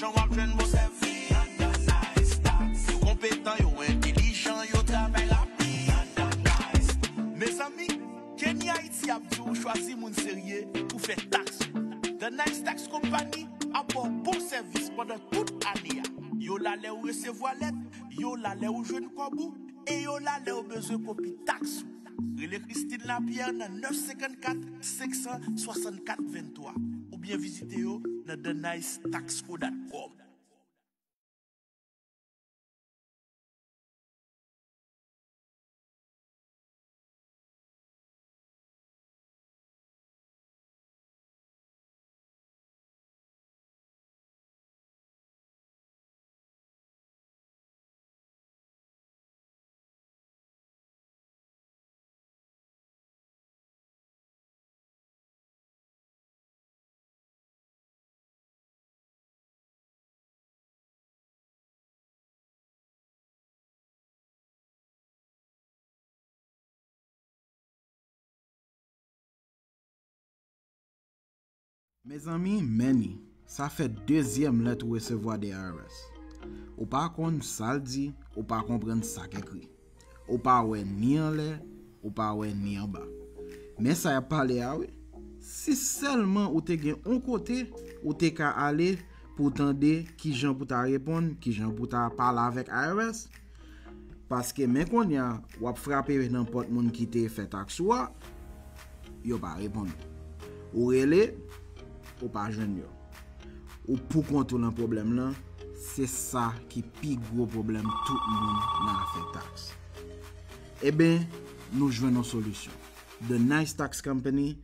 Mwen chan wap jen mwosev Yon dan nice tax Yon kompetan, yon indilijan, yon trabèl rapi Yon dan nice tax Mez amik, kenya iti apjou chwazi moun serye pou fè tax Dan nice tax kompani apò pou bon, bon servis pwede tout aniya Yon lalè ou rese voalet, yon lalè ou jen kouabou E yon lalè ou bezè kopi tax Rile Kristine Lapierre nan 954-664-23 biye vizite yo na denicetaxco.com. Me zami, meni, sa fe dezyem let ou e sevoa de IRS. Ou pa kon saldi, ou pa kompren sak ekri. Ou pa ouen ni an lè, ou pa ouen ni an ba. Men sa ya pale ya we, si selman ou te gen on kote, ou te ka ale pou tende ki jan pou ta repon, ki jan pou ta pale avek IRS, paske men kon ya, wap frape we nan pot moun ki te fet ak swa, yo pa repon. Orelè, ou pa jwen yon. Ou pou kontro lan problem lan, se sa ki pi gro problem tout moun nan afe tax. E ben, nou jwen nou solusyon. The Nice Tax Company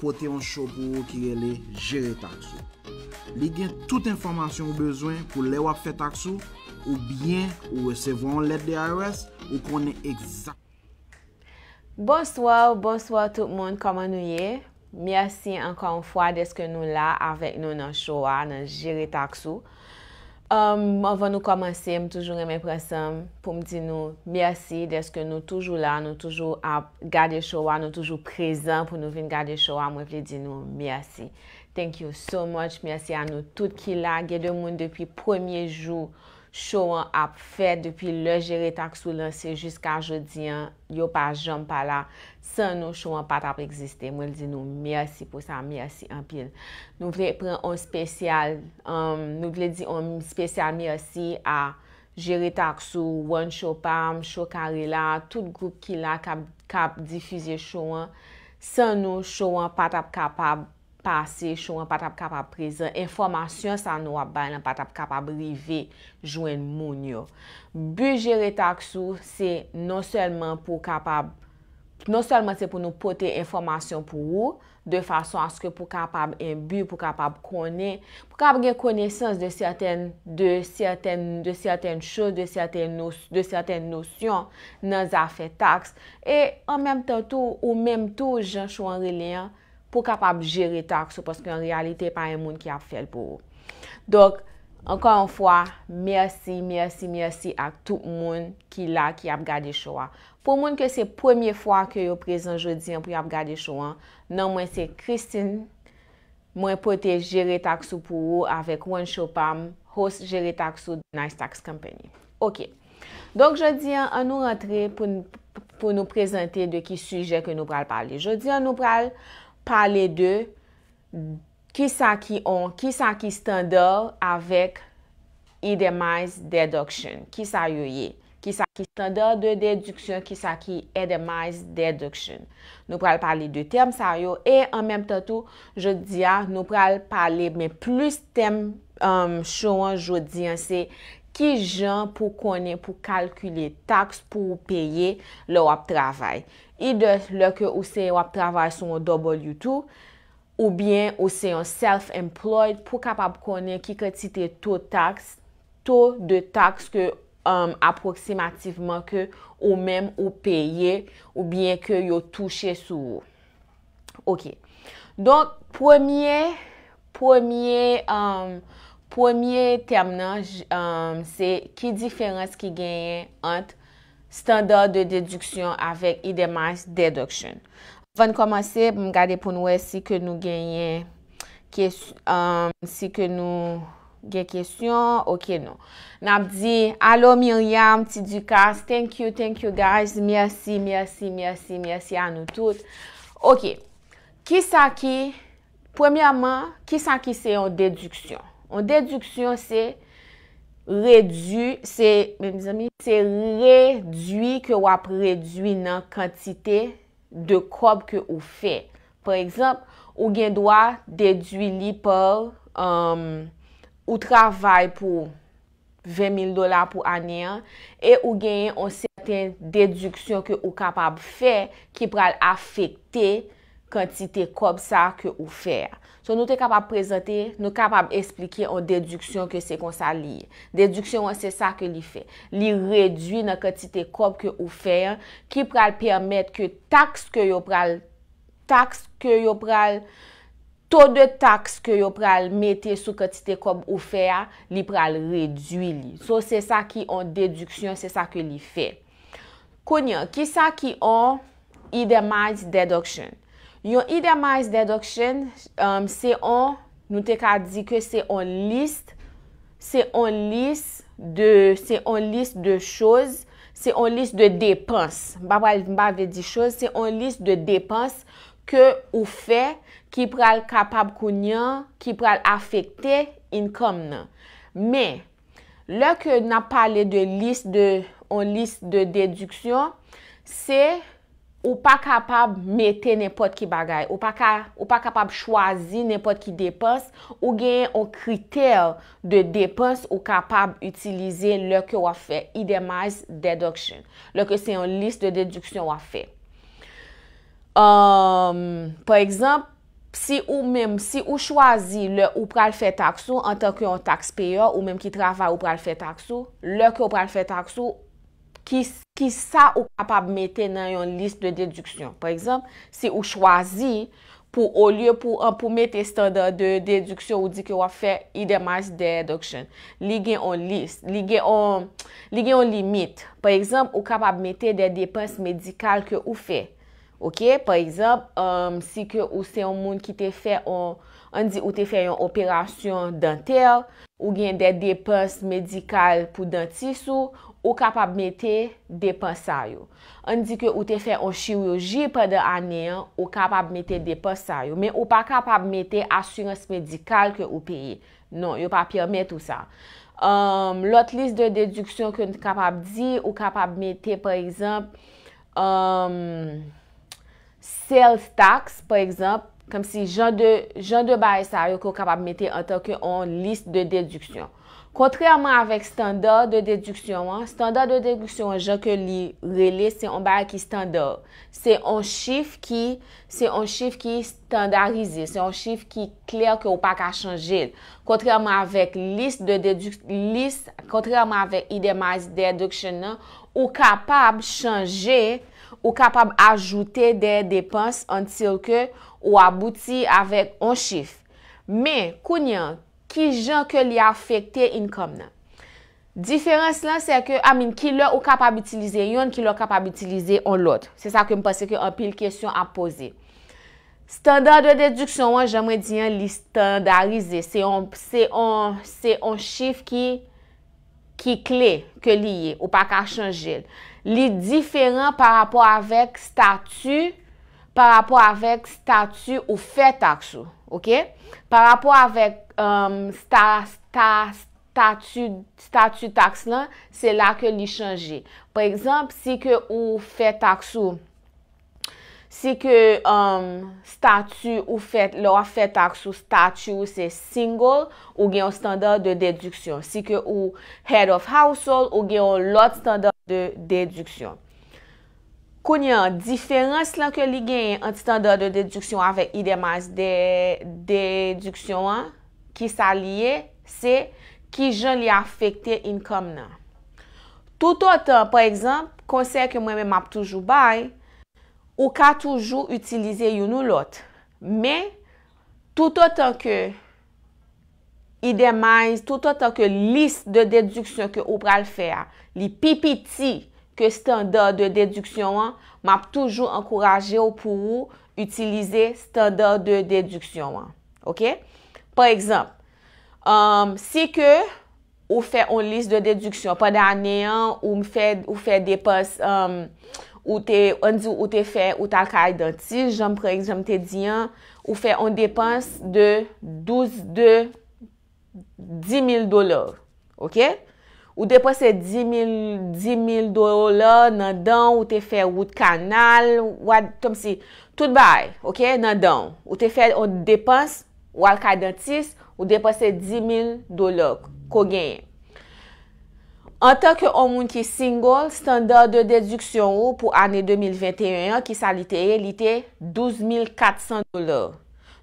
pote yon show pou ki gele jere tax ou. Li gen tout informasyon ou bezwen pou le wap fe tax ou, ou bien ou resevon let de IRS ou konen exak... Bonsoy, bonsoy tout moun koman nou yey. Mersi ankon fwa deske nou la avèk nou nan showa, nan jiri taksu. Um, on va nou komanse, m toujou reme presen pou m di nou mersi deske nou toujou la, nou toujou a gade showa, nou toujou prezen pou nou vin gade showa, m wèpli di nou mersi. Thank you so much, mersi an nou tout ki la, gè de moun depi premier jou. chouan ap fet depil le jere taksou lanse jiska a jodi an, yo pa jom pa la, san nou chouan pat ap egziste. Mwen di nou, mersi pou sa, mersi anpil. Nou vle pren an spesyal, um, nou vle di an spesyal mersi a jere taksou, wan chou pam, chou kare la, tout group ki la kap difuze chouan, san nou chouan pat ap kapab, pasi chou an patap kapap prezen, informasyon sa nou ap ban, an patap kapap rive, jwen moun yo. Bu jere taksou, se non selman pou kapap, non selman se pou nou pote informasyon pou ou, de fason aske pou kapap enbu, pou kapap kone, pou kapap gen konesans de serten, de serten chou, de serten nosyon, nan zafet taks, e an menm tentou, ou menm tou jen chou an reliyan, pou kapab jere taksu, poske an realite pa an moun ki ap fel pou ou. Dok, ankon an fwa, mersi, mersi, mersi ak tout moun ki la ki ap gade chowa. Po moun ke se premiye fwa ke yo prezen jodi an pou ap gade chowa, nan mwen se Christine mwen pote jere taksu pou ou avèk wèn chopam host jere taksu de Nice Tax Company. Ok. Dok jodi an an nou rentre pou nou prezente de ki suje ke nou pral pale. Jodi an nou pral... pale de kisa ki on, kisa ki standor avèk edemise dedoksyon, kisa yoye. Kisa ki standor de dedoksyon, kisa ki edemise dedoksyon. Nou pral pale de tem sayo, e an mèm tan tou, jote diya, nou pral pale, mèm plus tem euh, chouan jote diyan se, ki jan pou konen pou kalkule taks pou ou peye le wap travay. I de lò ke ou se wap travay sou an dobol yotou, ou bien ou se an self-employed pou kapab konen ki katite to taks, to de taks ke, am, um, aproksimativeman ke ou men ou peye, ou bien ke yo touche sou ou. Ok. Donk, pwemye, pwemye, am, um, Premye tem nan, um, se ki diferans ki genye ant standard de deduksyon avèk idemaj deduksyon. Van komanse, m gade pou noue si ke nou genye, um, si ke nou gen kesyon, ok nou. Nap di, alo Miriam, ti dukas, thank you, thank you guys, miyasi, miyasi, miyasi, miyasi an nou tout. Ok, ki sa ki, premiyaman, ki sa ki se yon deduksyon? On deduksyon se redwi nan kantite de kob ke ou fe. Per eksemp, ou gen doa dedwi li pou euh, ou travay pou 20 000 dolar pou ane an, e ou gen yon seten deduksyon ke ou kapab fe ki pral afekte kantite kob sa ke ou fè. So nou te kapab prezante, nou kapab esplike an deduksyon ke se kon sa li. Deduksyon an se sa ke li fè. Li redwi nan kantite kob ke ou fè, ki pral permèt ke taks ke yo pral taks ke yo pral to de taks ke yo pral mette sou kantite kob ou fè li pral redwi li. So se sa ki an deduksyon, se sa ke li fè. Kounye, ki sa ki an idemaj deduksyon? Yon itemize deduction, um, se on, nou te ka di ke se on list, se on list de, se on list de chouz, se on list de depans. Babal, mba ve di chouz, se on list de depans ke ou fe ki pral kapab kounyan, ki pral afekte inkom nan. Me, lò ke nan pale de list de, on list de deduksyon, se... Ou pa kapab mette nepot ki bagay, ou pa kapab chwazi nepot ki depans, ou genye an kriter de depans ou kapab utilize lèk yo wafè, idemaj dedoksyon. Lèk yo se yon lis de dedoksyon wafè. Um, par exemple, si ou mèm, si ou chwazi lèk ou pral fè takso an tanke yon taks payor ou mèm ki travè ou pral fè takso, lèk yo pral fè takso, ki se? Pis sa ou kapab mette nan yon list de deduksyon. Par exemple, si ou chwazi pou ou liyo pou an euh, pou mette standar de deduksyon ou di ki ou a fe idemaj deduksyon. Li gen yon list, li gen yon limit. Par exemple, ou kapab mette de depens medikal ke ou fe. Ok, par exemple, euh, si ke ou se yon moun ki te fe, an di ou te fe yon operasyon dante, ou gen de depens medikal pou dante sou, ou gen de depens medikal pou dante. ou kapab mette depansaryo. An di ke ou te fè an shiroji pwede anè an, ou kapab mette depansaryo. Men ou pa kapab mette asyrens medikal ke ou peye. Non, yo pa pya met tout sa. Um, Lout list de deduksyon ke nou kapab di, ou kapab mette, pwè exemple, um, sales tax, pwè exemple, kom si jan de barisaryo ke ou kapab mette an tanke an list de deduksyon. Kontrèman avèk standor de deduksyon an, standor de deduksyon an, jò ke li relè, se on bè ki standor. Se on chif ki, se on chif ki standarize, se on chif ki kler ke ou pa ka chanje. Kontrèman avèk list de deduksyon, list, kontrèman avèk idemaz deduksyon an, ou kapab chanje, ou kapab ajoute de depans, an tirke ou abouti avèk on chif. Me, kounyan, ki jan ke li afekte in kom nan. Diferans lan se ke, amin, ki lor ou kapab itilize yon, ki lor kapab itilize on lot. Se sa kem pase ke an pil kesyon apose. Standar de deduksyon wan, jan mwen diyan, li standarize. Se an chif ki kle ke li ye, ou pa ka chanje. Li diferan par rapport avek statu ou fetakso. Par rapor avèk um, statu taks lan, se la ke li chanje. Par exemple, si ke ou fè taksu, si ke um, statu ou fè taksu, statu ou se single, ou gen yon standar de deduksyon. Si ke ou head of household, ou gen yon lot standar de deduksyon. Koun yon, diferans lan ke li genye antistandard de deduksyon avek idemaj de deduksyon an ki sa liye, se ki jan li afekte in kom nan. Tout an tan, par exemple, konsey ke mwen men map toujou bay, ou ka toujou utilize yon ou lot. Men, tout an tan ke idemaj, tout an tan ke lis de deduksyon ke ou pral fè a, li pipiti yon. ke standar de deduksyon an, map toujou an kouraje ou pou ou utilize standar de deduksyon an. Ok? Par ekzamp, euh, si ke ou fe on lis de deduksyon, padan ane an, ou fe depans, euh, ou te, an di ou te fe, ou ta ka identi, jan prek, jan te di an, ou fe on depans de 12,2, 10,000 dolar. Ok? Ok? Ou depose 10,000 dolar nan don ou te fe wout kanal. Ou wad tom si tout bay, ok, nan don. Ou te fe ou depose, ou al ka identis, ou depose 10,000 dolar. Ko genye. An tan ke omoun ki single, standar de deduksyon ou pou ane 2021 ki sa literalite 12,400 dolar.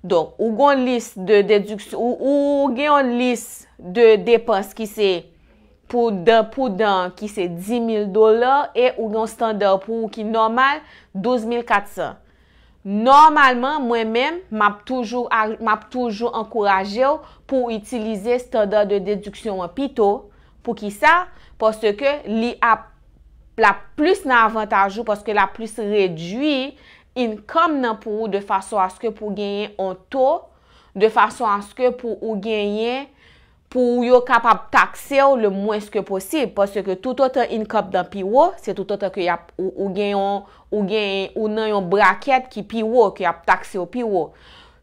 Don, ou genye un lis de deduksyon, ou genye un lis de depose ki se... pou dan ki se 10.000 dolar e ou yon standar pou ou ki normal 12.400. Normalman, mwen men, map toujou ankoraje ou pou itilize standar de deduksyon an pito pou ki sa, poste ke li ap la plus nan avantaj ou poste ke la plus redwi in kom nan pou ou de faso aske pou genyen an to, de faso aske pou ou genyen an pou yo kapap takse yo le mweske posib, paske toutotan inkop dan piwo, se toutotan ki ap ou genyon, ou genyon, ou nan yon braket ki piwo, ki ap takse yo piwo.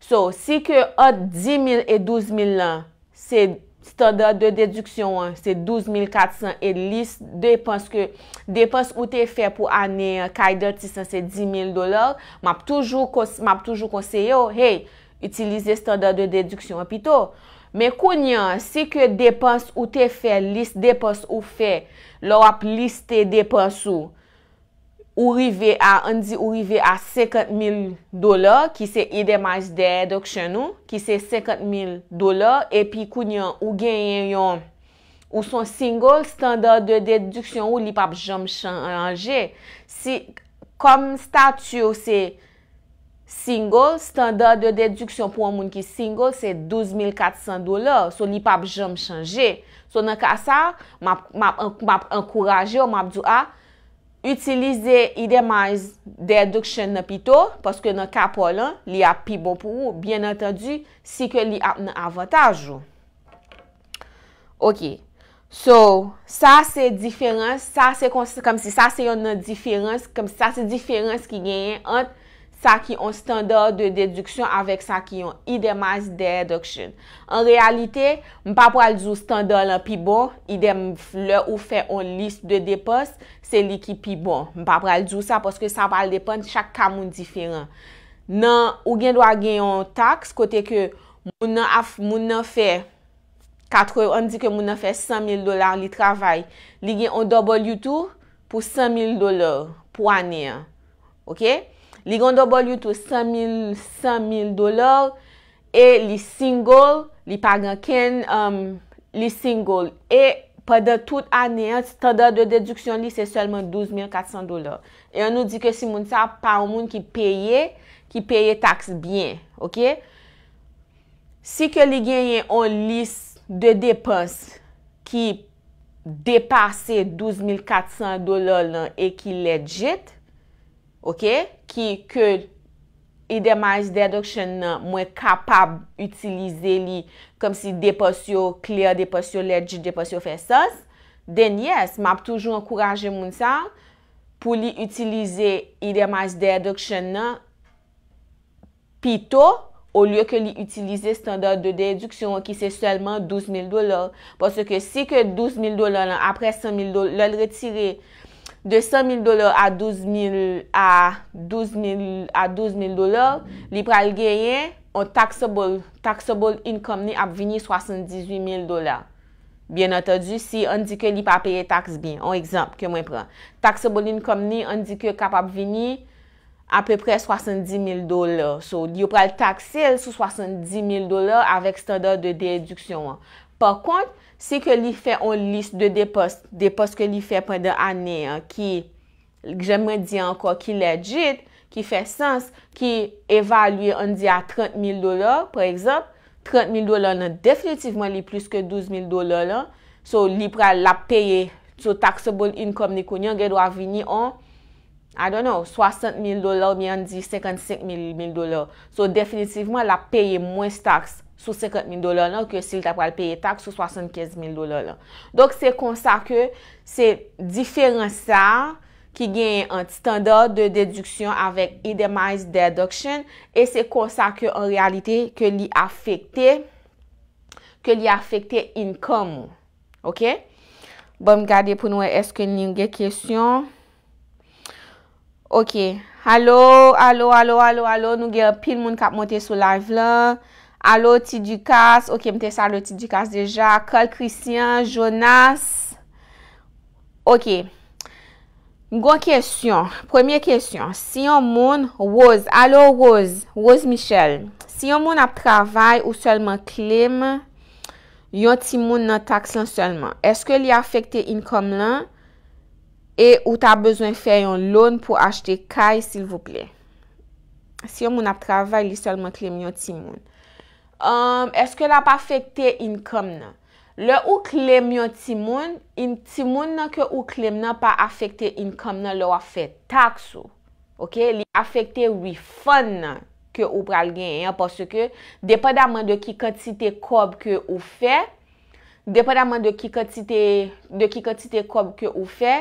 So, si ke ot 10.000 et 12.000 lan, se standard de deduksyon an, se 12.400 et lis, depans ou te fe pou ane kaider ti san se 10.000 dolar, map toujou konseyo, oh, hey, utilize standard de deduksyon apito. Me kounyan, se ke depans ou te fe, list depans ou fe, lor ap list te depans ou, ou rive a, an di ou rive a sekat mil dolar, ki se idemaj dedok chen nou, ki se sekat mil dolar, epi kounyan, ou genyen yon, ou son single standard de deduksyon ou li pap jom chan anje, si, kom statyo se, Single, standard de deduksyon pou an moun ki single, se 12400 dolar. So, li pa ap jom chanje. So, nan ka sa, ma ap ankoraje ou ma ap djou a, utilize idemaj deduksyon nan pito, paske nan ka polan, li ap pi bo pou ou. Bien atadu, si ke li ap nan avataj ou. Ok. So, sa se diferans, sa se konsen, kom si sa se yon nan diferans, kom si sa se diferans ki genyen ant, sa ki yon standor de deduksyon avek sa ki yon idemaz de deduksyon. En realite, m pa pral djou standor lan pi bon, idem fle ou fe yon list de depos, se li ki pi bon. M pa pral djou sa, poske sa pa l depon chak kamoun diferan. Nan, ou gen dwa gen yon taks, kote ke mounan fe, katre, an di ke mounan fe 100,000 dolar li travay, li gen yon dobol yotou, pou 100,000 dolar, pou ane. Oké? Li ganda bol yu tou 100 000, 100 000 dolar. E li single, li paga ken, um, li single. E pade tout ane, standard de deduksyon li se selman 12 400 dolar. E an nou di ke si moun sa pa moun ki peye, ki peye taks bien. Si ke li genye an lis de depas ki depase 12 400 dolar lan e ki legit, ki ke idemaj dedoksyon nan mwen kapab utilize li kom si deposyo kler, deposyo ledjit, deposyo fesos, den yes, m ap toujou ankuraje moun sa pou li utilize idemaj dedoksyon nan pito, ou lye ke li utilize standar de dedoksyon ki se selman 12000 dolar. Poske si ke 12000 dolar nan apre 100000 dolar lal retire, De 100,000 dolar a 12,000 dolar, li pral geyen ou taxable income ni ap vini 78,000 dolar. Bien atadu si an di ke li pa peye tax bi. An ekzamp ke mwen pran. Taxable income ni an di ke kap ap vini ap pre pre 70,000 dolar. So, li yo pral taxel sou 70,000 dolar avèk standard de deduksyon an. Par kont... Si ke li fè an lis de depos, depos ke li fè pwede anè, ki jèmè di anko ki legit, ki fè sens, ki evalwe an di a 30,000 dolar, pwè egzant, 30,000 dolar nan definitivman li plus ke 12,000 dolar lan, sou li pre la peye sou taxable income ni konyon, gen wavini an, I don't know, 60,000 dolar mi an di 55,000 dolar, sou definitivman la peye mwen staks. sou 50.000 dolar lan, ke si li ta pral peye tak sou 75.000 dolar lan. Dok se konsa ke, se diferans sa, ki gen yon standar de deduksyon avèk edemise deduksyon, e se konsa ke, en realite, ke li afekte, ke li afekte inkom. Ok? Bon, gade pou noue, eske ni yon gen kesyon? Ok. Alo, alo, alo, alo, alo, nou gen pil moun kap monte sou live la. alo ti dukas, ok, mte sa alo ti dukas deja, Carl Christian, Jonas, ok, mgon kensyon, premye kensyon, si yon moun, rose, alo rose, rose michel, si yon moun ap travay ou solman klem, yon ti moun nan taksan solman, eske li afekte income lan, e ou ta bezwen fè yon loan pou achete kaj, sil vople, si yon moun ap travay, li solman klem yon ti moun, Um, eske la pa afekte inkom nan? Le ou klem yo timoun, in timoun nan ke ou klem nan pa afekte inkom nan le wafet taksu. Ok, li afekte wifon nan ke ou pral gen yon. Porsi ke depadaman de ki kati te kob ke ou fe, depadaman de ki kati te kob ke ou fe,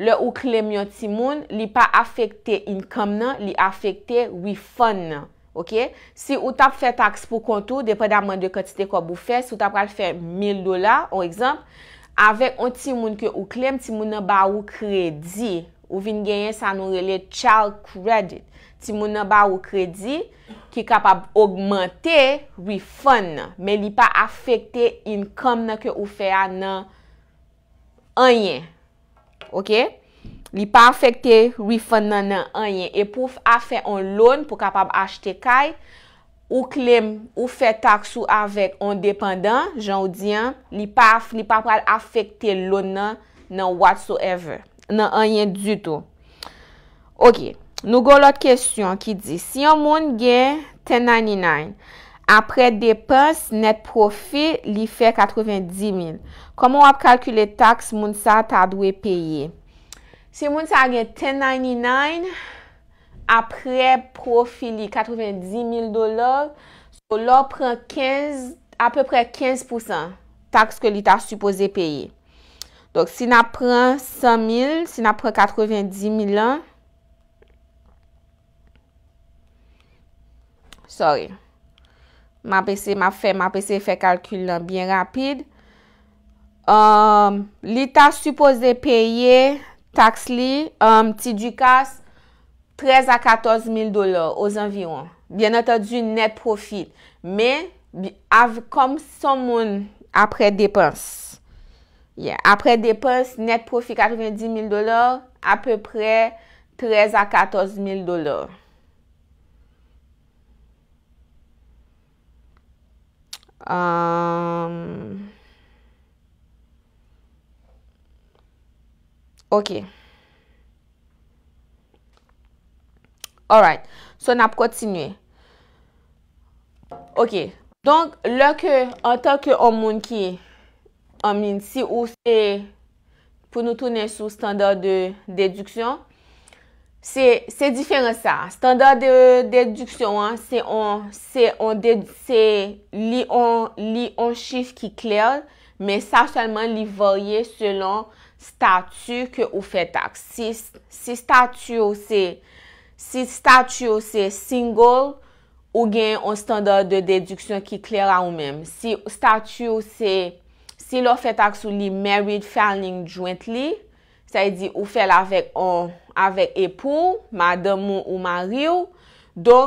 le ou klem yo timoun, li pa afekte inkom nan, li afekte wifon nan. Ok? Si ou tap fè tax pou kontou, depè da mwen de katite ko bou fè, si ou tap pral fè 1000 dola, on ekzamp, avèk on ti moun ke ou klem, ti moun nan ba ou kredi, ou vin genyen sa nou rele child credit, ti moun nan ba ou kredi ki kapab augmentè refund nan, men li pa afekte income nan ke ou fè an nan anyen. Ok? li pa afekte rifan nan anyen. E pou afe an lon pou kapab achete kay, ou klem, ou fe taksu avèk an depandan, jan ou diyan, li pa apal afekte lon nan whatsoever, nan anyen duto. Ok, nou go lòt kèsyon ki di, si yon moun gen 1099, apre depans net profi, li fe 90.000. Koman wap kalkule taks moun sa ta dwe peye? Se moun sa agen 1099, apre profili 90.000 dolar, so lor pren 15, aprepre 15% taks ke li ta suppose peye. Donk, si na pren 100.000, si na pren 90.000 lan, sorry, ma pe se fe kalkul lan bien rapide, um, li ta suppose peye... taks li, um, ti di kas 13 a 14 mil dolar os environ. Bien atadu net profit. Me, av kom 100 moun apre depans. Apre depans, net profit 90 mil dolar, apre pre 13 a 14 mil dolar. Ehm... Ok. Alright. So, nap kontinue. Ok. Donc, lò kè, an tan kè an moun ki, an min si ou se, pou nou toune sou standar de deduksyon, se, se diferent sa. Standar de deduksyon, se, on, se, on dedu, se, li, on, li, on chif ki klèl, men sa chalman li vorye selon statu ke ou fetak. Si statu ou se si statu ou se single, ou gen an standar de deduksyon ki klera ou menm. Si statu ou se si lò fetak sou li married filing joint li, sa e di ou fel avèk avèk epou, madèm ou mariu, do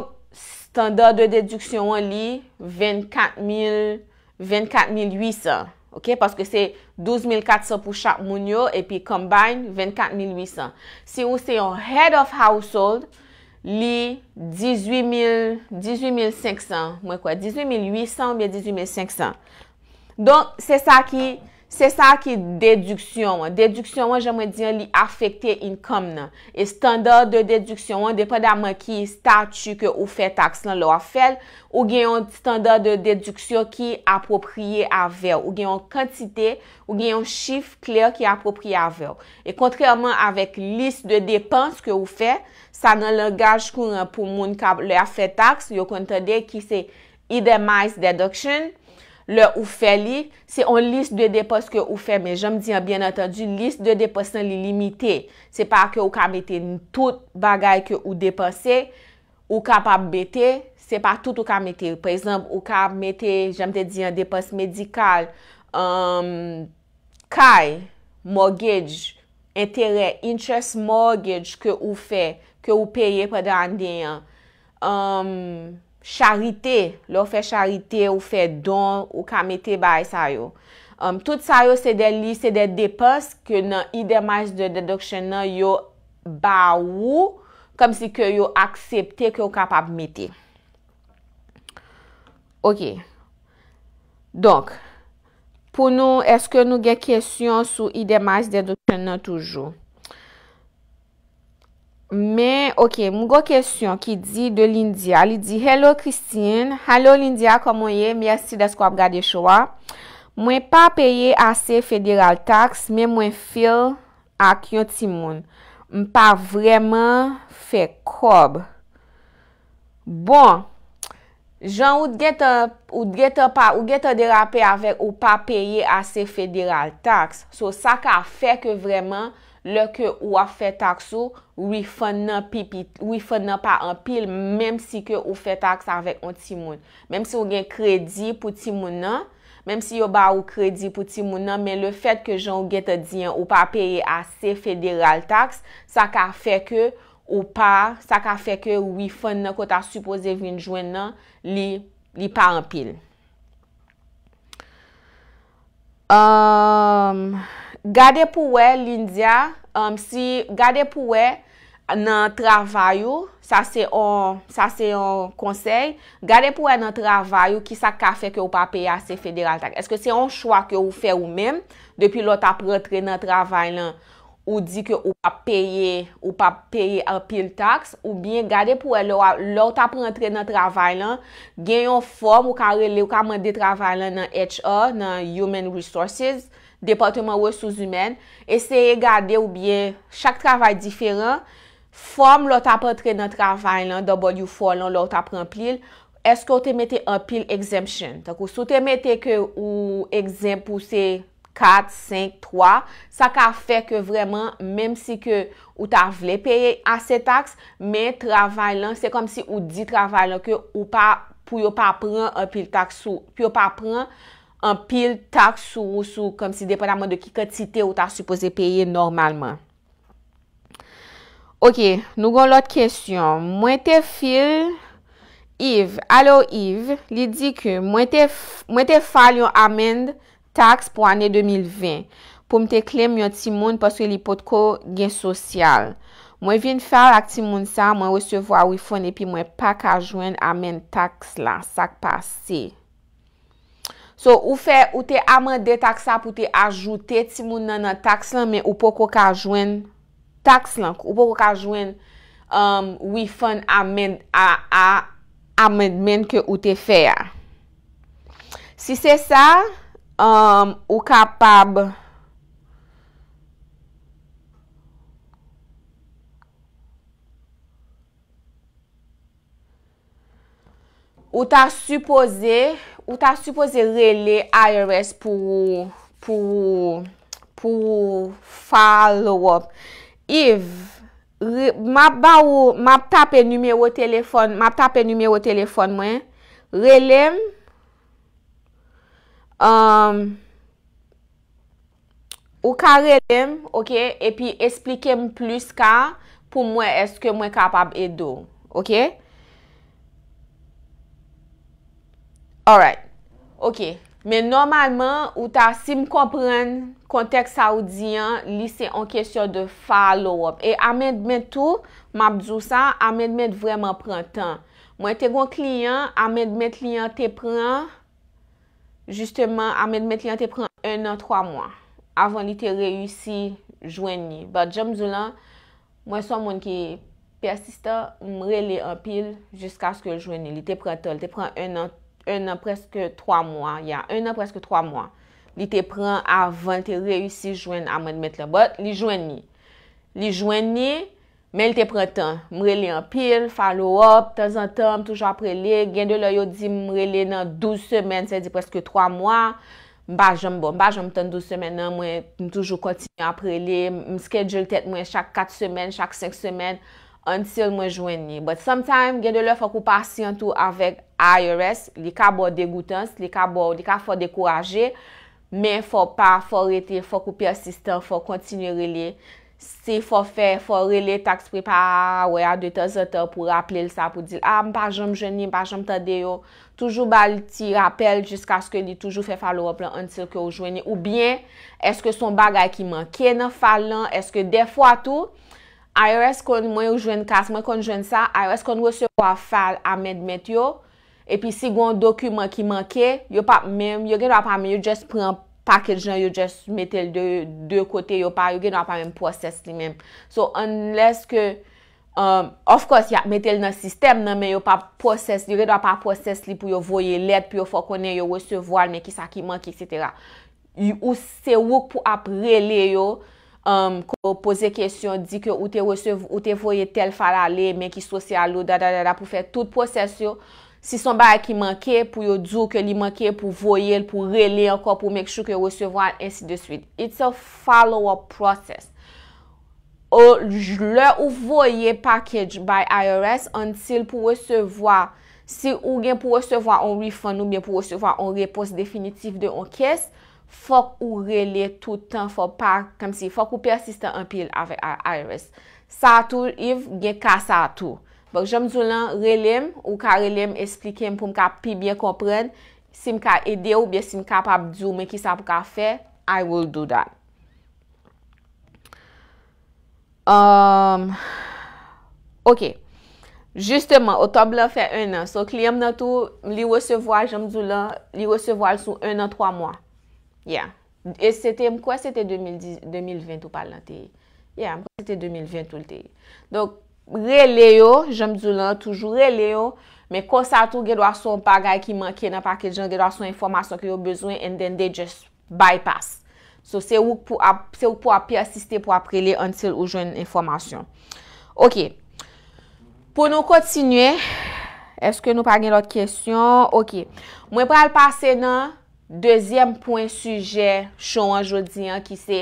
standar de deduksyon ou li 24 mil 24 mil 8 sa. Ok, paske se 12,400 pou chak moun yo, epi combine 24,800. Si ou se yon head of household, li 18,500. Mwen kwa 18,800 bya 18,500. Don, se sa ki... Se sa ki deduksyon an, deduksyon an jaman diyan li afekte inkom nan. E standar de deduksyon an, depen da man ki statu ke ou fe taks nan lo a fel, ou genyon standar de deduksyon ki apopriye avè, ou genyon kantite, ou genyon chif kler ki apopriye avè. E kontreman avèk lis de depans ke ou fe, sa nan langaj koun an pou moun kab le afe taks, yo kontade ki se idemise deduksyon, Le ou fe li, se on lis de depos ke ou fe, men jom diyan, bien atan di, lis de depos nan li limite. Se pa ke ou ka mette tout bagay ke ou depose, ou ka pa bete, se pa tout ou ka mette. Po esan, ou ka mette, jom te diyan, depos medikal, um, kay, mortgage, interè, interest mortgage ke ou fe, ke ou peye pe dan diyan, ou... Um, Charite, lò fè charite ou fè don ou ka mette bay sa yo. Um, tout sa yo se de li, se de depas ke nan idemaj de dedoksyen nan yo ba wou, kom si ke yo aksepte ke yo kapap mette. Ok, donk, pou nou eske nou gen kesyon sou idemaj dedoksyen nan toujou? Men, ok, mwen go kesyon ki di de lindya. Li di, hello Christine, hello lindya, komon ye? Mersi desko ap gade chowa. Mwen pa peye ase federal tax, men mwen fil ak yon timoun. Mpa vreman fe kob. Bon, jan ou gete derape avek ou pa peye ase federal tax. So, sa ka fe ke vreman... lè ke ou a fè takso, ou i fè nan pa an pil, mèm si ke ou fè takso avèk an timoun. Mèm si ou gen kredi pou timoun nan, mèm si yo ba ou kredi pou timoun nan, mèm le fèt ke joun gen te diyan ou pa pèye asè federal tax, sa ka fè ke ou pa, sa ka fè ke ou i fè nan kota supose vinjwen nan, li pa an pil. Ehm... Gade pou e, lindya, um, si gade pou e nan travay ou, sa se yon konsey, gade pou e nan travay ou ki sa ka fe ke ou pa peye ase federal tax. Eske se yon chwa ke ou fe ou men, depi lor tap rentre nan travay lan ou di ke ou pa peye apil tax, ou bin gade pou e lor tap rentre nan travay lan gen yon form ou ka rele ou ka mande travay lan nan HR, nan Human Resources, departement wè sous-humène, eseye gade ou bie chak travèl diferan, fòm lò tap rentre nan travèl lan, W4 lan lò tap ren plil, eskò te mette an pil exemption. Tako sou te mette ke ou exemple pou se 4, 5, 3, sa ka fè ke vreman, mèm si ke ou ta vle pèye ase taks, mè travèl lan, se kom si ou di travèl lan, pou yo pa pran an pil taks, pou yo pa pran, an pil taks sou ou sou kom si depanaman de ki ke tite ou ta supose peye normalman. Ok, nou gon lot kestyon. Mwen te fil Yves. Alo Yves, li di ke mwen te mwen te fal yon amende taks pou ane 2020. Pou mte klem yon timoun paske li pot ko gen sosyal. Mwen vin far ak timoun sa, mwen wese vwa wifon epi mwen pa ka jwen amende taks la sak pase. So, ou te amende taksa pou te ajoute ti moun nan taks lan, men ou poko ka ajwen taks lan. Ou poko ka ajwen wifan um, amedmen ke ou te fè ya. Si se sa, um, ou kapab... Ou ta supose... Ou ta supose rele IRS pou follow-up. If, map ba ou map tape numero telefon mwen, relem, um, ou ka relem, ok? E pi esplikem plus ka pou mwen eske mwen kapab edo, ok? Alright, ok. Men normalman, ou ta sim kompren kontek saoudiyan, li se an kesyon de follow up. E amèd mèd tou, ma bzousan, amèd mèd vreman prantan. Mwen te gwen kliyan, amèd mèd kliyan te pran, justeman, amèd mèd kliyan te pran 1 an 3 mwen, avon li te reyousi jwen ni. Ba jèm zoulan, mwen son mwen ki persista mre li apil, jiskas ke jwen ni, li te prantan, li te pran 1 an, Un an preske 3 mwa. Ya, un an preske 3 mwa. Li te pren avan, te reysi jwen a man met le bot. Li jwen ni. Li jwen ni, men li te pren tan. Mre li an pil, falo op, tan zan tan, m toujwa prele. Gen de lo yo di mre li nan 12 semen, se di preske 3 mwa. Mba jom bon, mba jom tan 12 semen nan, mwen toujwa konti aprele. M skedjol tet mwen chak 4 semen, chak 5 semen. antir mwen jwen ni. But sometime, gen de lè fò koupa si an tou avèk IRS, li ka bo degoutans, li ka bo, li ka fò dekourajè, men fò pa, fò rete, fò koupi asisten, fò kontinu relè. Si fò fè, fò relè taks pripa, wè ya, de tèzè tèzè, pou rappel lè sa, pou dil, a, ah, mpa jom jwen ni, mpa jom tèzè yo, toujou bal ti rappel, jisk aske li toujou fè falo wè plan antir kè ou jwen ni. Ou bien, eske son bagay ki man, kè nan falan, eske defwa tou, Ay res kon mwen yo jwen kast, mwen kon jwen sa, ay res kon wesebo a fal a medmet yo, epi si gwen dokumen ki manke, yo pa mèm, yo genwa pa mèm, yo jes pran paket jan, yo jes metel de kote, yo pa, yo genwa pa mèm proses li mèm. So, anles ke, um, of course, ya metel nan sistem nan, men yo pa proses li, yo genwa pa proses li pou yo voye led, pou yo fokone yo wesevo almen ki sa ki manke, etc. Ou se wouk pou ap rele yo, Um, ko pose kesyon, di ke ou te voye tel fara le, men ki sosye alou, da da da da, pou fè tout posesyo. Si son baye ki manke, pou yo djou ke li manke pou voye, pou rele anko, pou mèk chou ke yon recevo an, ensi de suite. It's a follow-up process. Ou lè ou voye package by IRS, an til pou resevoi, si ou gen pou resevoi an refund ou gen pou resevoi an repos definitif de an kes, Fok ou rele toutan fok par, Fok ou persiste an pil avè a iris. Sa tou, yiv, gen ka sa tou. Bon, jom djou lan relem, Ou ka relem esklikem pou m ka pi bie kompren, Si m ka ede ou bie si m kapap djou me ki sa pou ka fè, I will do that. Um, ok. Justeman, otob la fè 1 an. So, kliyem nan tou li wesevoj, jom djou lan, Li wesevoj sou 1 an 3 mwa. Ya, mkwa se te 2020 ou pal nan teyi? Ya, mkwa se te 2020 ou teyi? Donk, releyo, jom djou lan, toujou releyo, men konsa tou ge dwa son bagay ki manke nan pakil jen, ge dwa son informasyon ki yo bezwen, and then they just bypass. So, se ou pou api asiste pou aprile antil ou jwen informasyon. Ok, pou nou kontinue, eske nou pagin lot kestyon? Ok, mwen pral pase nan... Dezyen pwen suje chon anjou diyan ki se,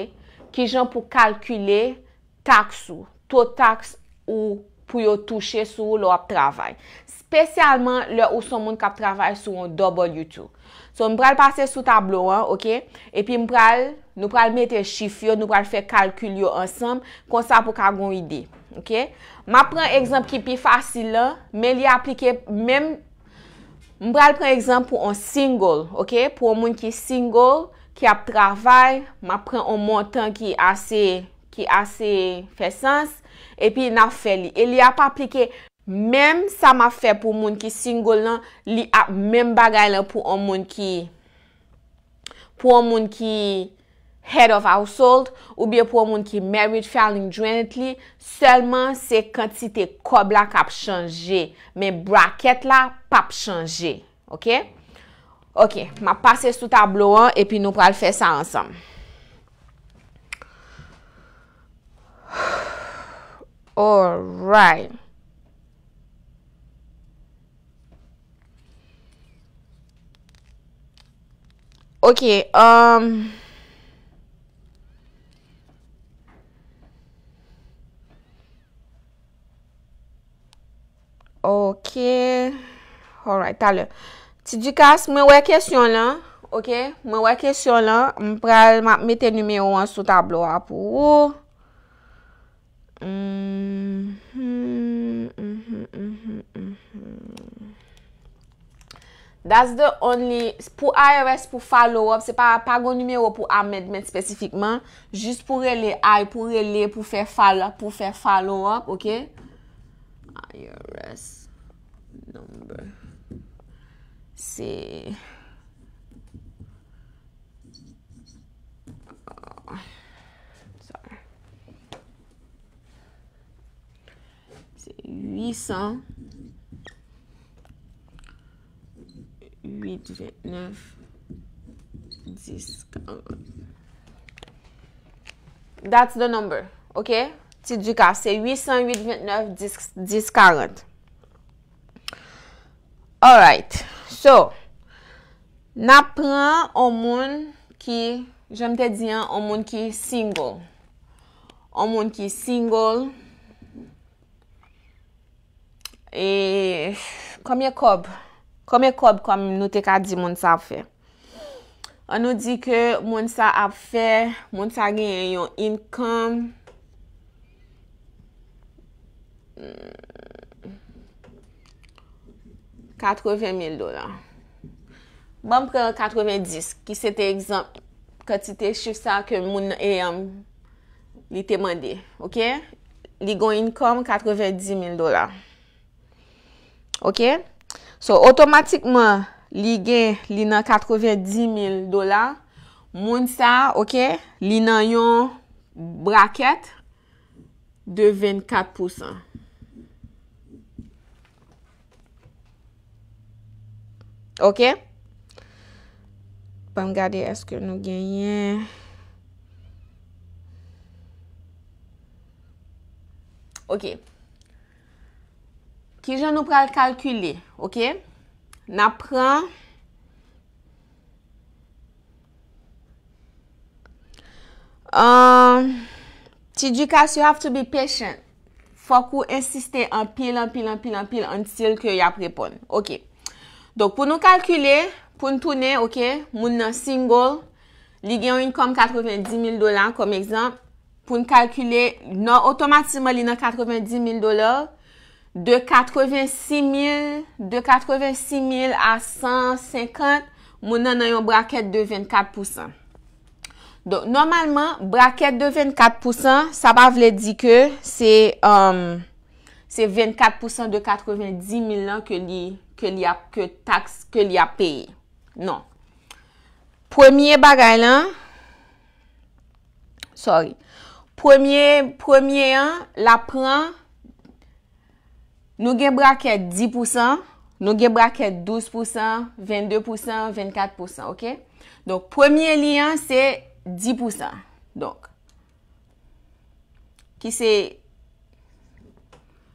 ki jan pou kalkule taks ou, to taks ou pou yo touche sou lo ap travay. Spesyalman, le ou son moun kap travay sou an dobol yotou. So, mpral pase sou tablo an, ok? Epi mpral, nou pral mette chif yo, nou pral fe kalkul yo ansam, konsan pou kagon ide, ok? Ma pren ekzamp ki pi fasil an, me li aplike menm, Mbra l pren ekzamp pou an single, ok? Pou an moun ki single, ki ap travay, ma pren an moun tan ki ase, ki ase fe sans, epi na fe li. E li ap aplike, menm sa ma fe pou moun ki single nan, li ap menm bagay lan pou an moun ki, pou an moun ki... head of household, ou byè pou woun ki married filing joint li, selman se kantite kob la kap chanje, men braket la pap chanje, ok? Ok, ma pase sou tablo an, epi nou pral fè sa ansam. All right. Ok, um... Ok, all right, taler. Ti di kas, mwen wè kèsyon lan, ok? Mwen wè kèsyon lan, mwen prel metè numèro an sou tablo apou. That's the only, pou IRS pou follow up, se pa pago numèro pou amedment spesifikman, jist pou rele, pou rele, pou fè follow up, pou fè follow up, ok? Ok? IRS number. See. Oh, sorry. C'est 800. 8, 10, That's the number, okay? Ti du ka, se 889,10,10,40. Alright. So, na pran an moun ki, janm te diyan, an moun ki single. An moun ki single. E, komye kob? Komiye kob kom nou te ka di moun sa fe? An nou di ke moun sa ap fe, moun sa genyen yon income, 80.000 dolar. Bwam pre 90.000, ki se te egzamp, ke ti te shif sa ke moun e yon um, li temande, ok? Li gwen inkom 90.000 dolar. Ok? So, otomatikman, li gen li nan 90.000 dolar, moun sa, ok, li nan yon braket de 24%. Ok, pa m gade eske nou genyen. Ok, ki jan nou pral kalkule, ok, na pran. Ti dju kas, you have to be patient. Fwa kou ensiste an pil, an pil, an pil, an pil, an til ke y ap repon. Ok. Ok. Donk pou nou kalkule, pou nou toune, ok, moun nan single, li gen yon income 90.000 dolan kom ekzamp, pou nou kalkule, nan otomatisman li nan 90.000 dolan, de 86.000 a 150, moun nan nan yon braket de 24%. Donk normalman, braket de 24%, sa pa vle di ke se 24% um, de 90.000 lan ke li... ke li ap paye. Non. Premier bagay lan, sorry, premier, premier lan, la plan, nou gen brakè 10%, nou gen brakè 12%, 22%, 24%, ok? Donk, premier liyan, se 10%. Donk, ki se, ki se,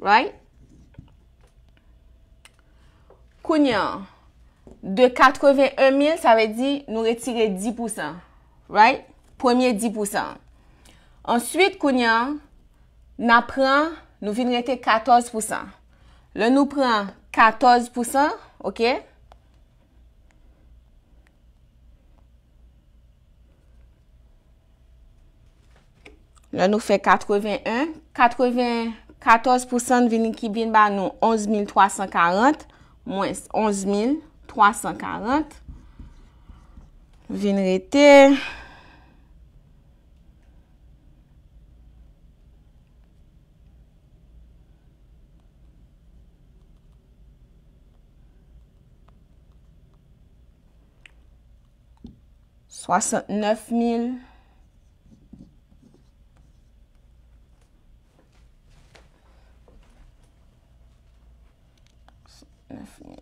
Right? Kounian. De 81 000, sa ve di nou retire 10%. Right? Premier 10%. Ensuite, kounian, na pren, nou vin rete 14%. Le nou pren 14%, ok? Le nou fe 81, 81, 14% vinikibin ba nou 11,340. Mwen 11,340. Vin rete. 69,000.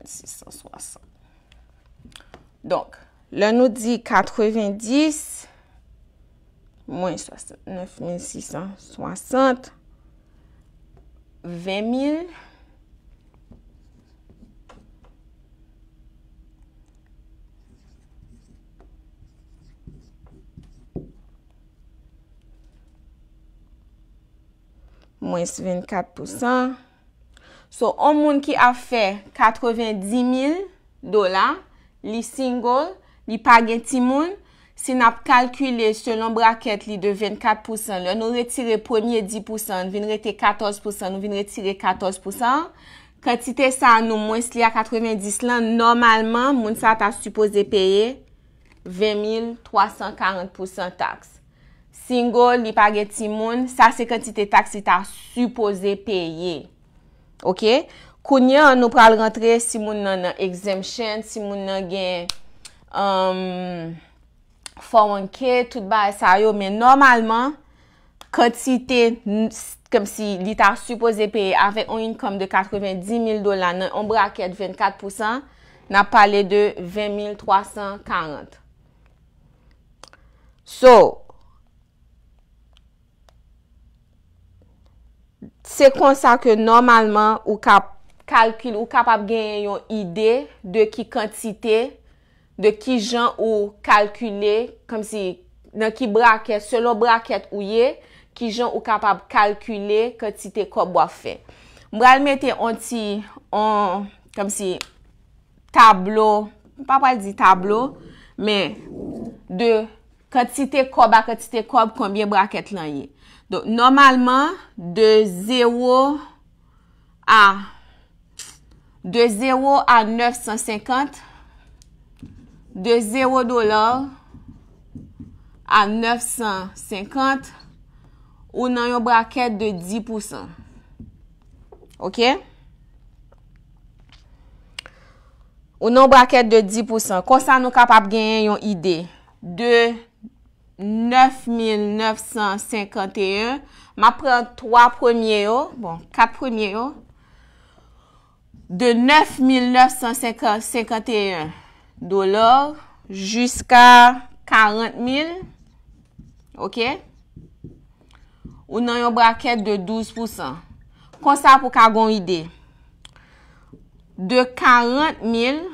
660. Donk, le nou di 90 moins 9,660 20,000 moins 24% So, an moun ki a fe 90.000 dola, li single, li page ti moun, si nap kalkule selon braket li de 24%, le nou retire premier 10%, vin rete 14%, nou vin retire 14%, kantite sa nou mwens li a 90 lan, normalman, moun sa ta supose peye 20.340% taks. Single, li page ti moun, sa se kantite taks li ta supose peye. Ok, kounye an nou pral rentre si moun nan ekzem chen, si moun nan gen um, foran ke, tout ba esay yo. Men normalman, kot si te, kom si li ta supose pe, avek on income de 90.000 dola nan on braket 24%, nan pale de 20.340. Se konsa ke normalman ou kap kalkil, ou kapap genye yon ide de ki kantite, de ki jan ou kalkile, kom si nan ki braket, selon braket ou ye, ki jan ou kapap kalkile kantite ko bo a fe. Mwen mwen te an ti, an, kom si, tablo, mwen pa pal di tablo, men, de... katite kob a katite kob, konbye braket lan yi. Don, normalman, de 0 a, de 0 a 950, de 0 dolar, a 950, ou nan yon braket de 10%. Ok? Ou nan yon braket de 10%, konsan nou kapap genyen yon ide? 2, 9951 Ma pren 3 premye yo Bon, 4 premye yo De 9951 Dolor Juska 40.000 Ok Ou nan yon braket De 12% Konsa pou ka gon ide De 40.000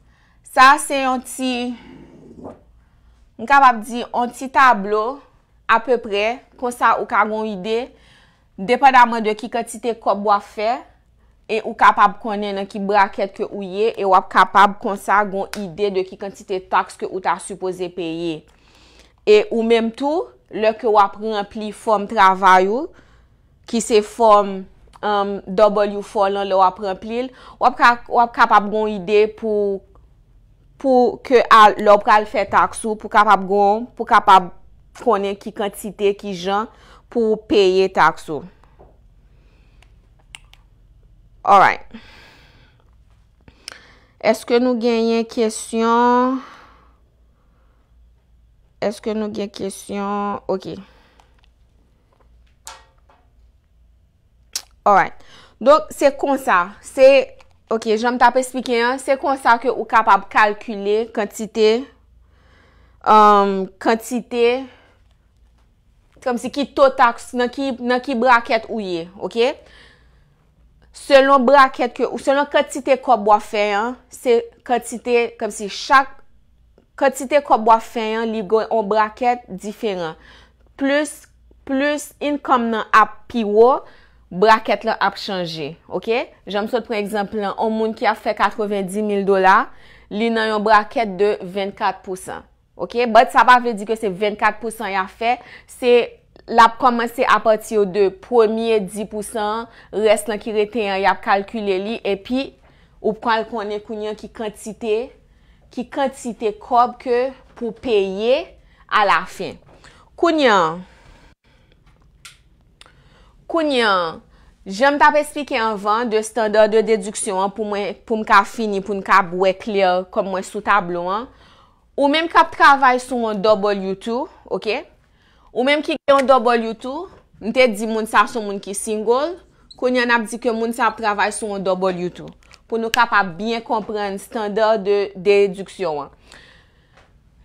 Sa se yon ti, m kapap di, yon ti tablo a pe pre konsa ou ka gon ide depen daman de ki kantite kop wap fe e ou kapap konen nan ki braket ke ouye e wap kapap konsa gon ide de ki kantite taks ke ou ta supose peye. E ou mem tou, le ke wap rempli form travayou ki se form W4 lan le wap remplil, wap kapap gon ide pou pou ke lop kal fè taksou, pou kapab goun, pou kapab konen ki kantite, ki jan, pou peye taksou. Alright. Eske nou genyen kyesyon? Eske nou genyen kyesyon? Ok. Alright. Donk, se kon sa, se... Ok, janm ta pe spike an, se konsa ke ou kapab kalkile kantite, kantite, kom si ki to taks, nan ki braket ou ye, ok? Selon braket ke ou, selon kantite kop wafen an, se kantite, kom si chak, kantite kop wafen an, li gwen an braket diferan. Plus, plus income nan api wou, braket la ap chanje, ok? Jom so, pren ekzemplan, an moun ki ap fe 90.000 dola, li nan yon braket de 24%, ok? Bat sa pa vle di ke se 24% ya fe, se la ap komanse ap ati yo de premier 10%, res lan ki rete yon, ya ap kalkule li, epi, ou pral konen kounyan ki kantite, ki kantite kob ke pou peye a la fin. Kounyan, Kounyan, jèm tap espike anvan de standar de deduksyon pou mwen kap fini, pou mwen kap wèk lè, kom mwen sou tablou an. Ou mèm kap travay sou mwen dobol youtou, ok? Ou mèm ki gè yon dobol youtou, mwen te di moun sa sou moun ki single, kounyan ap di ke moun sa travay sou mwen dobol youtou. Pou nou kap ap byen kompren standar de deduksyon an.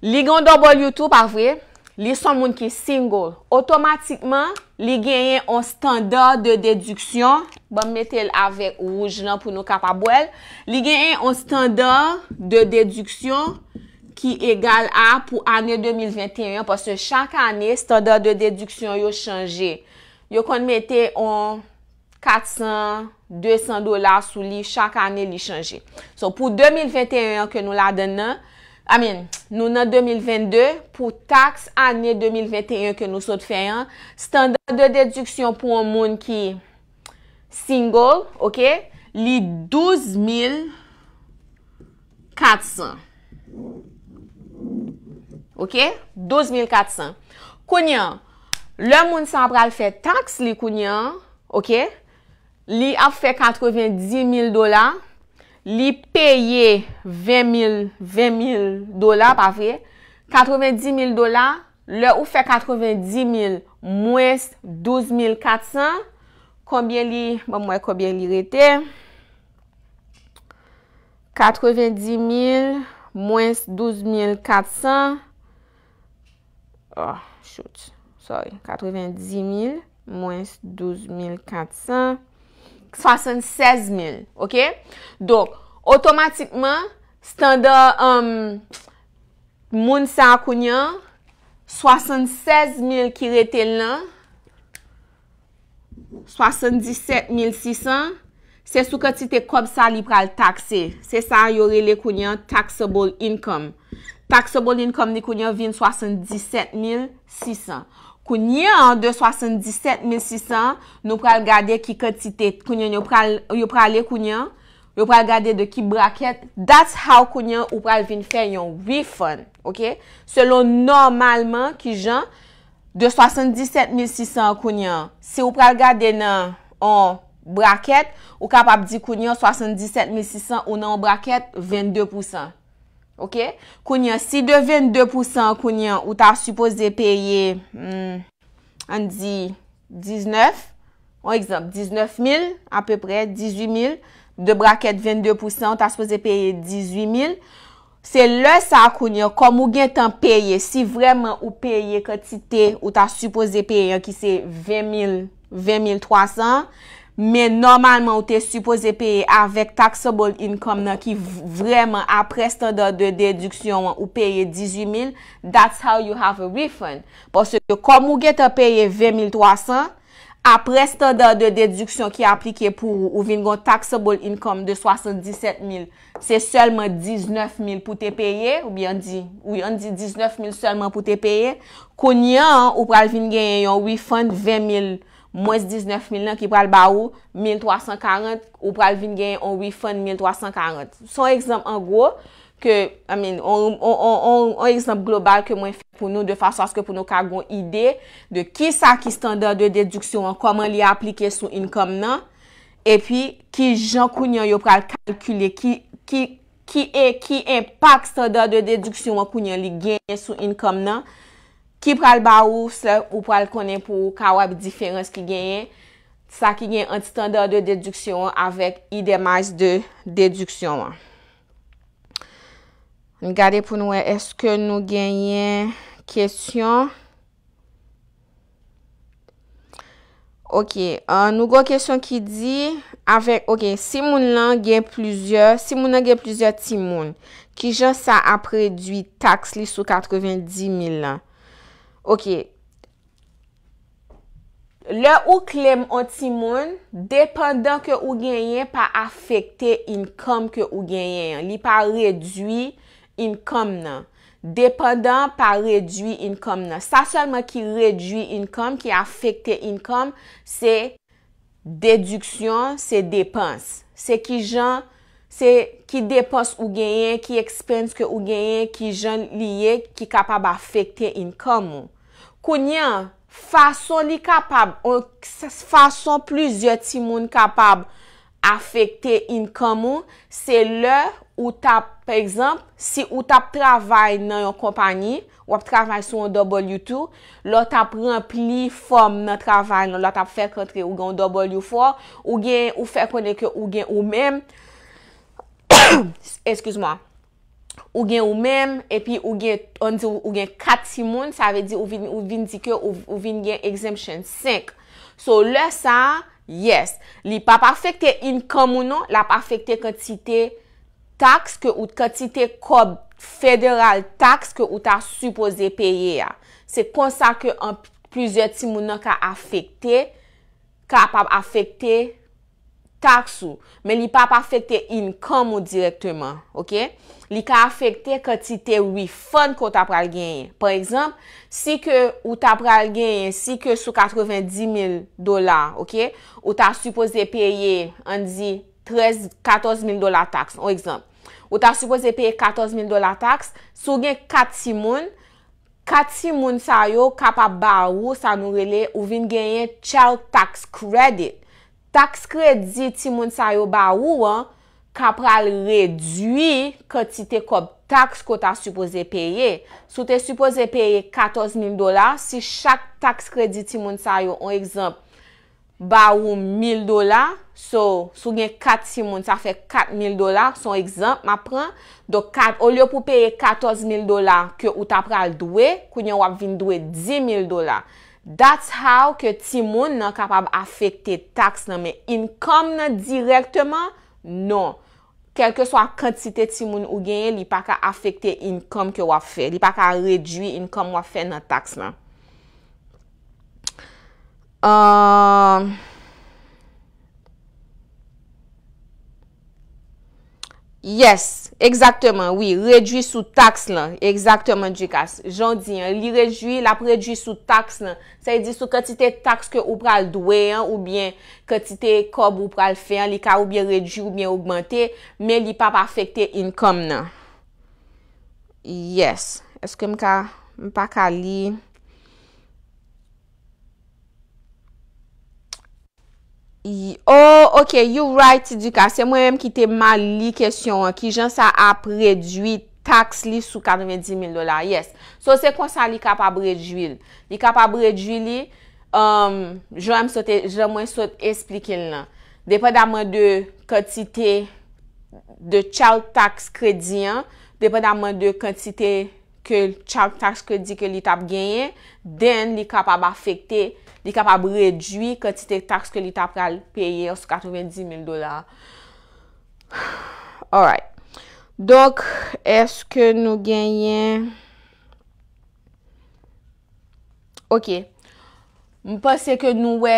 Lè gè yon dobol youtou par vè? li son moun ki single, otomatikman li genyen an standar de deduksyon. Bon mette l avèk ou rougelan pou nou kapabouèl. Li genyen an standar de deduksyon ki egal a pou anè 2021 poste chak anè standar de deduksyon yo chanje. Yo kon mette an 400, 200 dolar sou li chak anè li chanje. So pou 2021 ke nou la denè, Amin, nou nan 2022, pou taks ane 2021 ke nou sot fè an, standar de deduksyon pou an moun ki single, ok, li 12,400. Ok, 12,400. Kounyan, lè moun sa pral fè taks li kounyan, ok, li ap fè 90,000 dolar. Li peye 20,000 dola, pa vre, 90,000 dola, le ou fe 90,000 mwes 12,400. Konbyen li, ba mwen konbyen li rete. 90,000 mwes 12,400. Oh, shoot, sorry. 90,000 mwes 12,400. 76.000, ok? Dok, otomatikman, standar um, moun sa akounyan, 76.000 ki reten lan, 77.600, se sou ke ti te kom sa li pral takse. Se sa yore li akounyan taxable income. Taxable income li akounyan vin 77.600. Kounyen an de 77,600 nou pral gade ki katite. Kounyen yo prale kounyen, yo pral gade de ki braket. That's how kounyen yo pral vin fè yon refund, ok? Selon normalman ki jan de 77,600 kounyen. Se yo pral gade nan an braket, yo kapap di kounyen 77,600 ou nan an braket 22%. Ok, kounyan, si de 22% kounyan ou ta suppose peye, hmm, an di 19, an exemple 19 000, a peu pre, 18 000, de braket 22%, ou ta suppose peye 18 000, se le sa kounyan, kom ou gen tan peye, si vreman ou peye kotite ou ta suppose peye, ki se 20 000, 20 300, men normalman ou te supose peye avek taxable income nan ki vreman apres tanda de deduksyon ou peye 18000, that's how you have a refund. Pwese, kom ou ge te peye 2300, apres tanda de deduksyon ki aplike pou ou vin gon taxable income de 77000, se selman 19000 pou te peye, ou bi an di 19000 selman pou te peye, kon yan ou pral vin gen yon refund 20000 Mwes 19000 nan ki pral ba ou 1340 ou pral vin gen yon refund 1340. Son ekzamp an gwo, an ekzamp global ke mwen fin pou nou de fasyon aske pou nou kar gwo ide de ki sa ki standor de deduksyon an koman li aplike sou income nan e pi ki jan kounyan yo pral kalkule, ki impact standor de deduksyon an kounyan li genye sou income nan Ki pral ba ou, se ou pral konen pou kawab diferans ki genyen. Sa ki genyen anti-standard de deduksyon avèk idemaj de deduksyon an. N'gade pou nou e, eske nou genyen kèsyon? Ok, nou gò kèsyon ki di avèk, ok, si moun lan genyen plouzyor, si moun lan genyen plouzyor ti moun, ki jans sa apre du tax li sou 90.000 lan. Ok, le ou klem oti moun, depen dan ke ou genyen pa afekte inkom ke ou genyen. Li pa redwi inkom nan. Depen dan pa redwi inkom nan. Sa salman ki redwi inkom, ki afekte inkom, se deduksyon, se depans. Se ki jen, se ki depans ou genyen, ki ekspens ke ou genyen, ki jen liye ki kapab afekte inkom moun. Kounyen, fason li kapab, fason plizye timoun kapab afekte in kamoun, se le ou tap, per exemple, si ou tap travay nan yon kompanyi, ou ap travay sou an dobol yotou, lò tap rempli fòm nan travay nan lò tap fèk kontre ou gen an dobol yotou fò, ou gen ou fèk konenke ou gen ou men, eskouz mwa, Ou gen ou men, epi ou gen kat timoun, sa ve di ou vin dike ou vin gen exemption 5. So le sa, yes, li pa pa fèkte inkamouno, la pa fèkte kèti te tax ke ou kèti te kòb federal tax ke ou ta suppose peye ya. Se konsa ke an plizè timouno ka fèkte, ka pa fèkte tax ou, men li pa pa fèkte inkamouno direktman, ok? li ka afekte kati te refund wi kon ta pral genye. Par ekzamp, si ke ou ta pral genye, si ke sou 90,000 dolar, ok, ou ta suppose peye, anzi, 14,000 dolar tax. Ou ekzamp, ou ta suppose peye 14,000 dolar tax, sou gen 4 timoun, 4 timoun sa yo kapa ba ou sa nou rele ou vin genye chal tax credit. Tax credit si timoun sa yo ba ou an, Kapral redwi kwen ti te kop taks kwen ta supose peye. Sou te supose peye 14000 dolar, si chak taks kredi ti moun sa yo, an ekzamp, ba ou 1000 dolar, sou gen 4 ti moun, sa fe 4000 dolar, son ekzamp, ma pren, do 4, ou lyo pou peye 14000 dolar, ke ou ta pral dwe, kwen yon wap vin dwe 10000 dolar. That's how ke ti moun nan kapab afekte taks nan me. Income nan direktman, non. kelke swa kantite ti moun ou genye, li pa ka afekte inkom ke wafè. Li pa ka rejwi inkom wafè nan taks nan. Eee... Yes, exactement, oui, réduit sou taks lan, exactement djikas. Jan di, li rejoui la prejoui sou taks lan, sa yi di sou kati te taks ke ou pral dweyan ou bien kati te kob ou pral feyan, li ka ou bien rejoui ou bien augmente, men li pa pa afekte income nan. Yes, eske m ka, m pa ka li... Oh, ok, you're right Dika, se mwen mwen ki te mal li kesyon an, ki jan sa ap redwi taks li sou 90.000 dolar, yes. So se kon sa li kap ap redwi li? Li kap ap redwi li, jwenn mwen sote explikil nan. Depen daman de kontite de child tax kredi an, depen daman de kontite ke child tax kredi ke li tap genye, den li kap ap afekte li. li kap ap redwi kwen ti te taks ke li tap kal peye yo sou 90 000 dolar. Alright. Dok, eske nou genyen? Oké. Mwen pase ke nou we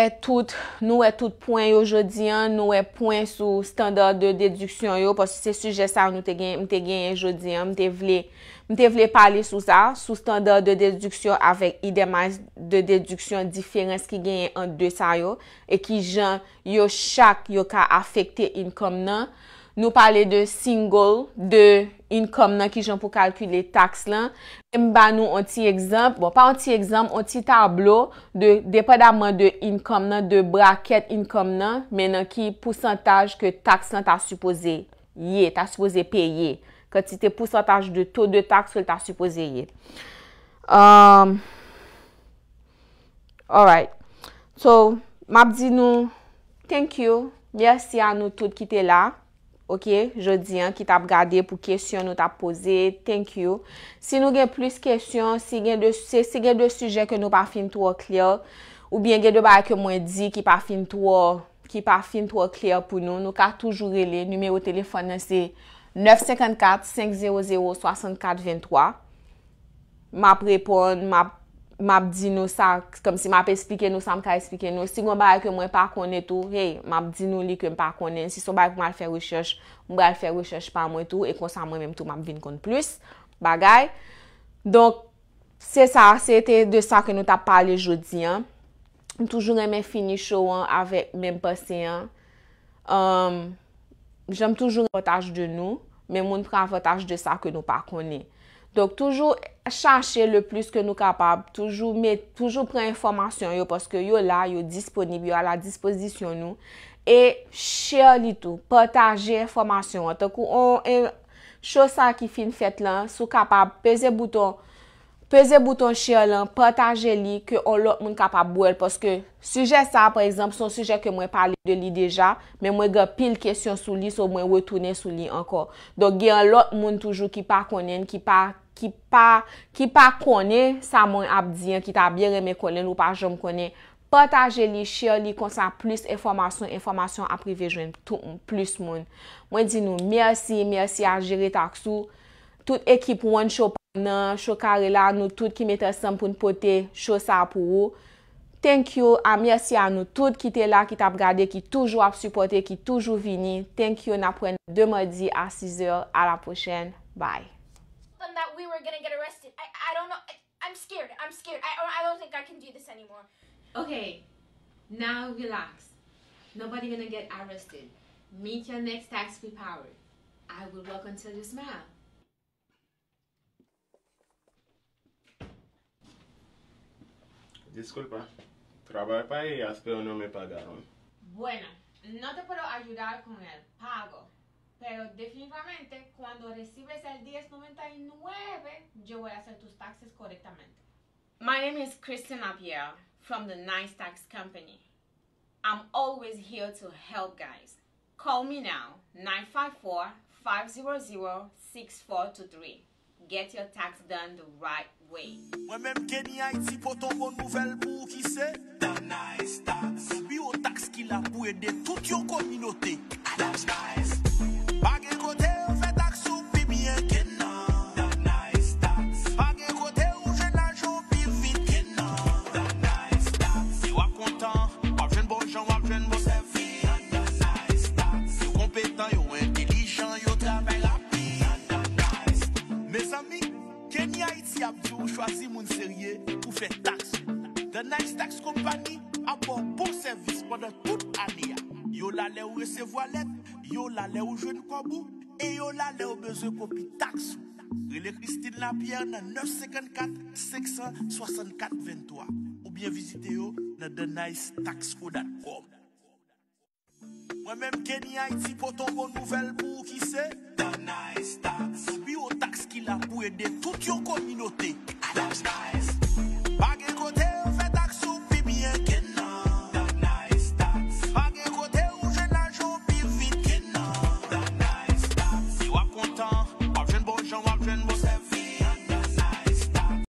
tout point yo jodi an, nou we point sou standard de deduksyon yo, posi se suje sa mwen te genyen jodi an, mwen te vle pale sou sa, sou standard de deduksyon avek idemaj de deduksyon diferens ki genyen an de sa yo, e ki jan yo chak yo ka afekte in kom nan, Nou pale de single, de income nan ki jan pou kalkule tax lan. Mba nou an ti ekzamp, bon pa an ti ekzamp, an ti tablo, de depadaman de income nan, de braket income nan, men nan ki pousantaj ke tax lan ta suppose ye, ta suppose peye. Ke ti te pousantaj de to de tax ke ta suppose ye. Um, alright, so map di nou, thank you, yersi an nou tout ki te la. Ok? Je diyan ki tap gade pou kesyon nou tap pose. Thank you. Si nou gen plus kesyon, si gen de suje ke nou pa fin tro kler, ou bien gen de ba ke mwen di ki pa fin tro kler pou nou, nou ka toujou rele. Numero telefon nan se 954-500-6423. Map repon, map map di nou sa, kom si map esplike nou, sa m ka esplike nou, si gwen baye ke mwen pa kone tou, hey, map di nou li ke m pa kone, si son baye pou mal fè wèchech, m baye fè wèchech pa mwen tou, e konsan mwen mèm tou, map vin kon plus, bagay. Donk, se sa, se ete de sa ke nou ta pale jodi, toujoun mè fini chowan, avèk mèm paseyan, um, jèm toujoun avotaj de nou, mèm moun prè avotaj de sa ke nou pa kone. Donk toujoun, chache le plus ke nou kapab. Toujou pre informasyon yo poske yo la, yo disponib, yo a la dispozisyon nou. E share li tou, potaje informasyon. Otakou, on chosa ki fin fet lan, sou kapab peze bouton share lan, potaje li ke ou lot moun kapab bouel. Poske suje sa, prezamp, son suje ke mwen pale de li deja, men mwen ge pil kesyon sou li, sou mwen wetoune sou li anko. Dok gen lot moun toujou ki pa konen, ki pa ki pa kone sa mwen ap diyen, ki ta bire me kone, loupa jom kone, pataje li, share li, konsa plus informasyon, informasyon aprive jwen, tout mwen plus mwen. Mwen di nou, mersi, mersi a jire taksu, tout ekip woun, chou panan, chou kare la, nou tout ki mette sanpoun pote, chou sa apou ou. Thank you, a mersi a nou, tout ki te la, ki ta ap gade, ki toujou ap supporte, ki toujou vini. Thank you, mwen ap prene, de mwen di, a 6 or, a la pochen, that we were gonna get arrested. I, I don't know. I, am scared. I'm scared. I, I don't think I can do this anymore. Okay, now relax. Nobody gonna get arrested. Meet your next tax-free power. I will walk until you smile. Disculpa, trabajo para ir, pero no me pagaron. Bueno, no te puedo ayudar con el pago. Pero definitivamente cuando recibes el 1099, yo voy a hacer tus taxes correctamente. My name is Kristen Abier from the Nice Tax Company. I'm always here to help guys. Call me now 954 500 6423. Get your tax done the right way. Nice Tax tax That's Nice qui a dû mon sérieux pour faire taxe. The Nice Tax Company a bon bon service pendant toute l'année. Yo la a les recevoir lettre, yo la le ou jeune kobou, et yo la les ou besoin copie taxe. Rele Christine Lapierre nan 954-564-23 ou bien visitez yo nan thenice.taxco.com Mwen même Kenny pour ton bon nouvelle, pour qui c'est The Nice Tax la pou ede tout Adams Guys.